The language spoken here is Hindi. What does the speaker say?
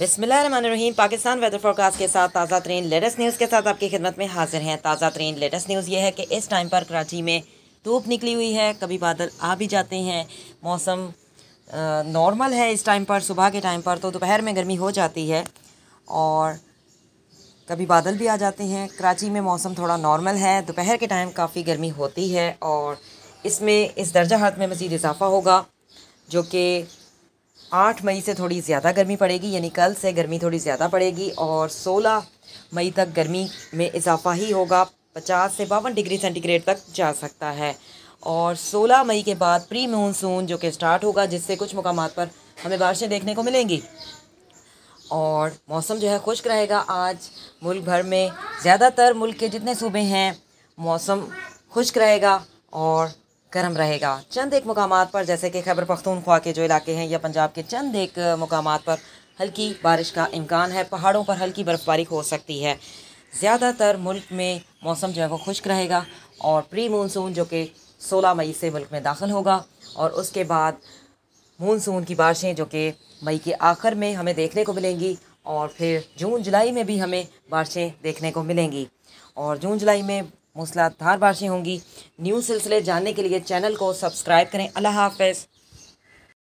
बिसमीम पाकिस्तान वेदर फोरकास्ट के साथ ताज़ा तरीन लेटेस्ट न्यूज़ के साथ आपकी खिदमत में हाजिर हैं ताज़ा तरीन लेटेस्ट न्यूज़ ये है कि इस टाइम पर कराची में धूप निकली हुई है कभी बादल आ भी जाते हैं मौसम नॉर्मल है इस टाइम पर सुबह के टाइम पर तो दोपहर में गर्मी हो जाती है और कभी बादल भी आ जाते हैं कराची में मौसम थोड़ा नॉर्मल है दोपहर के टाइम काफ़ी गर्मी होती है और इसमें इस दर्जा हाथ में मज़ीद इजाफ़ा होगा जो कि आठ मई से थोड़ी ज़्यादा गर्मी पड़ेगी यानी कल से गर्मी थोड़ी ज़्यादा पड़ेगी और सोलह मई तक गर्मी में इजाफा ही होगा पचास से बावन डिग्री सेंटीग्रेड तक जा सकता है और 16 मई के बाद प्री मानसून जो कि स्टार्ट होगा जिससे कुछ मकाम पर हमें बारिशें देखने को मिलेंगी और मौसम जो है खुश्क रहेगा आज मुल्क भर में ज़्यादातर मुल्क के जितने सूबे हैं मौसम खुश्क रहेगा और गर्म रहेगा चंद एक मकाम पर जैसे कि खैबर पख्तूनख्वा के जो इलाके हैं या पंजाब के चंद एक मकाम पर हल्की बारिश का इम्कान है पहाड़ों पर हल्की बर्फ़बारी हो सकती है ज़्यादातर मुल्क में मौसम जो है वो खुश्क रहेगा और प्री मानसून जो कि 16 मई से मुल्क में दाखिल होगा और उसके बाद मानसून की बारिशें जो कि मई के आखिर में हमें देखने को मिलेंगी और फिर जून जुलाई में भी हमें बारिशें देखने को मिलेंगी और जून जुलाई में मूसलाधार बारिशें होंगी न्यूज़ सिलसिले जानने के लिए चैनल को सब्सक्राइब करें अल्लाह हाफ